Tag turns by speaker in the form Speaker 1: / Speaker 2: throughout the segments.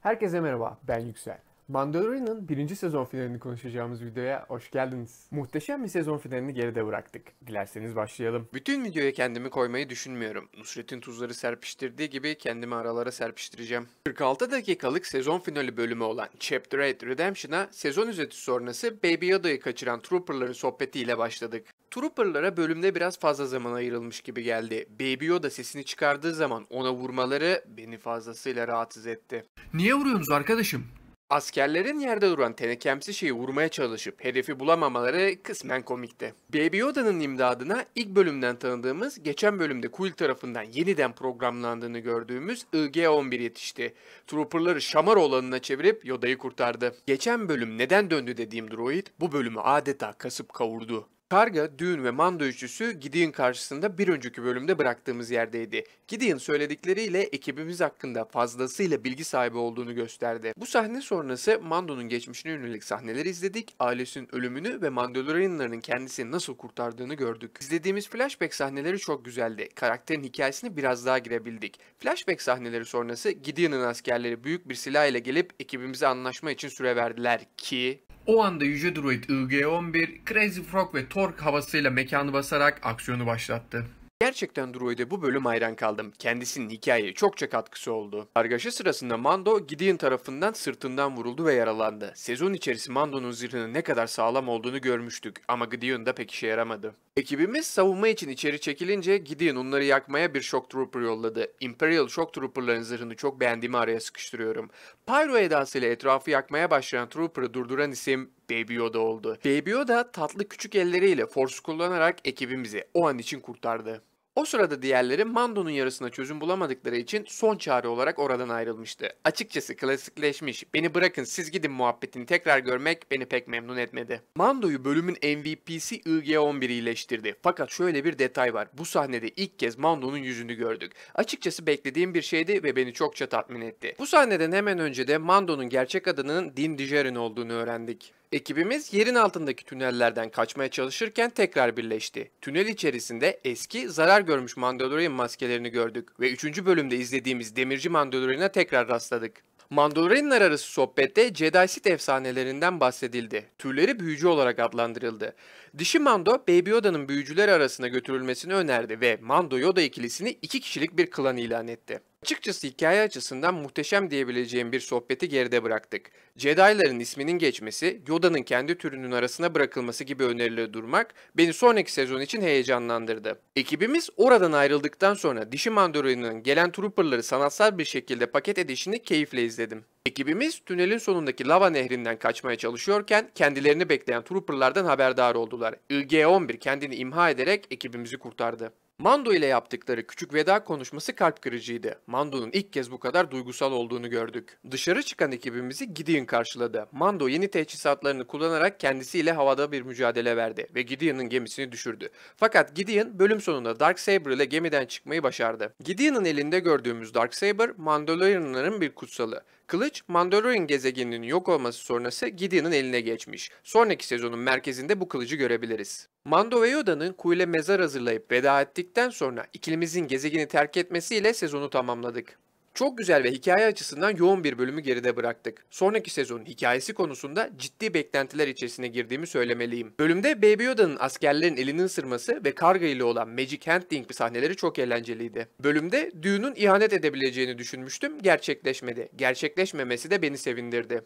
Speaker 1: Herkese merhaba, ben Yüksel. Mandalorian'ın birinci sezon finalini konuşacağımız videoya hoş geldiniz. Muhteşem bir sezon finalini geride bıraktık. Dilerseniz başlayalım. Bütün videoya kendimi koymayı düşünmüyorum. Nusret'in tuzları serpiştirdiği gibi kendimi aralara serpiştireceğim. 46 dakikalık sezon finali bölümü olan Chapter 8 Redemption'a sezon özeti sonrası Baby Yoda'yı kaçıran Trooper'ların sohbetiyle başladık. Trooper'lara bölümde biraz fazla zaman ayrılmış gibi geldi. Baby Yoda sesini çıkardığı zaman ona vurmaları beni fazlasıyla rahatsız etti. Niye vuruyorsunuz arkadaşım? Askerlerin yerde duran tenekemsi şeyi vurmaya çalışıp hedefi bulamamaları kısmen komikti. Baby Yoda'nın imdadına ilk bölümden tanıdığımız, geçen bölümde Quill tarafından yeniden programlandığını gördüğümüz IG-11 yetişti. Trooper'ları şamar olanına çevirip Yoda'yı kurtardı. Geçen bölüm neden döndü dediğim droid bu bölümü adeta kasıp kavurdu. Karga, düğün ve mando üçlüsü Gideon karşısında bir önceki bölümde bıraktığımız yerdeydi. Gideon söyledikleriyle ekibimiz hakkında fazlasıyla bilgi sahibi olduğunu gösterdi. Bu sahne sonrası Mando'nun geçmişine yönelik sahneleri izledik, ailesinin ölümünü ve Mandalorianların kendisini nasıl kurtardığını gördük. İzlediğimiz flashback sahneleri çok güzeldi. Karakterin hikayesini biraz daha girebildik. Flashback sahneleri sonrası Gideon'ın askerleri büyük bir silah ile gelip ekibimize anlaşma için süre verdiler ki o anda Yüce Droid IG-11, Crazy Frog ve Torque havasıyla mekanı basarak aksiyonu başlattı. Gerçekten Droid'e bu bölüm hayran kaldım. Kendisinin hikayeye çokça katkısı oldu. Kargaşa sırasında Mando, Gideon tarafından sırtından vuruldu ve yaralandı. Sezon içerisi Mando'nun zırhının ne kadar sağlam olduğunu görmüştük ama Gideon da pek işe yaramadı. Ekibimiz savunma için içeri çekilince Gideon onları yakmaya bir Shock Trooper yolladı. Imperial Shock Trooper'ların zırhını çok beğendiğimi araya sıkıştırıyorum. Pyro edasıyla etrafı yakmaya başlayan Trooper'ı durduran isim Baby Yoda oldu. Baby Yoda tatlı küçük elleriyle Force kullanarak ekibimizi o an için kurtardı. O sırada diğerleri Mando'nun yarısına çözüm bulamadıkları için son çare olarak oradan ayrılmıştı. Açıkçası klasikleşmiş beni bırakın siz gidin muhabbetini tekrar görmek beni pek memnun etmedi. Mando'yu bölümün MVP'si IG-11 iyileştirdi. Fakat şöyle bir detay var. Bu sahnede ilk kez Mando'nun yüzünü gördük. Açıkçası beklediğim bir şeydi ve beni çokça tatmin etti. Bu sahneden hemen önce de Mando'nun gerçek adının Din Djarin olduğunu öğrendik. Ekibimiz yerin altındaki tünellerden kaçmaya çalışırken tekrar birleşti. Tünel içerisinde eski zarar görmüş Mandalorian maskelerini gördük ve 3. bölümde izlediğimiz demirci Mandalorian'a tekrar rastladık. Mandalorianlar arası sohbette Jedi Sith efsanelerinden bahsedildi. Türleri büyücü olarak adlandırıldı. Dişi Mando, Baby Yoda'nın büyücüler arasına götürülmesini önerdi ve Mando-Yoda ikilisini iki kişilik bir klan ilan etti. Açıkçası hikaye açısından muhteşem diyebileceğim bir sohbeti geride bıraktık. Jedi'ların isminin geçmesi, Yoda'nın kendi türünün arasına bırakılması gibi önerileri durmak beni sonraki sezon için heyecanlandırdı. Ekibimiz oradan ayrıldıktan sonra dişi mandorinin gelen trooperları sanatsal bir şekilde paket edişini keyifle izledim. Ekibimiz tünelin sonundaki lava nehrinden kaçmaya çalışıyorken kendilerini bekleyen trooperlardan haberdar oldular. IG-11 kendini imha ederek ekibimizi kurtardı. Mando ile yaptıkları küçük veda konuşması kalp kırıcıydı. Mando'nun ilk kez bu kadar duygusal olduğunu gördük. Dışarı çıkan ekibimizi Gideon karşıladı. Mando yeni teçhizatlarını kullanarak kendisiyle havada bir mücadele verdi ve Gideon'ın gemisini düşürdü. Fakat Gideon bölüm sonunda Dark Darksaber ile gemiden çıkmayı başardı. Gideon'ın elinde gördüğümüz Dark Darksaber Mandalorianların bir kutsalı Kılıç, Mandalorian gezegeninin yok olması sonrası Gideon'ın eline geçmiş. Sonraki sezonun merkezinde bu kılıcı görebiliriz. Mando ve Yoda'nın kuyule mezar hazırlayıp veda ettikten sonra ikilimizin gezegeni terk etmesiyle sezonu tamamladık. Çok güzel ve hikaye açısından yoğun bir bölümü geride bıraktık. Sonraki sezonun hikayesi konusunda ciddi beklentiler içerisine girdiğimi söylemeliyim. Bölümde Baby Yoda'nın askerlerin elini ısırması ve karga ile olan Magic Handling bir sahneleri çok eğlenceliydi. Bölümde düğünün ihanet edebileceğini düşünmüştüm, gerçekleşmedi. Gerçekleşmemesi de beni sevindirdi.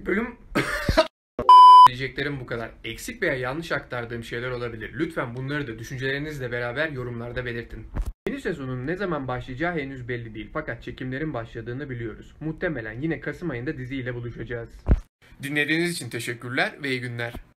Speaker 1: Bölüm Diyeceklerim bu kadar. Eksik veya yanlış aktardığım şeyler olabilir. Lütfen bunları da düşüncelerinizle beraber yorumlarda belirtin. Yeni sezonun ne zaman başlayacağı henüz belli değil fakat çekimlerin başladığını biliyoruz. Muhtemelen yine Kasım ayında diziyle buluşacağız. Dinlediğiniz için teşekkürler ve iyi günler.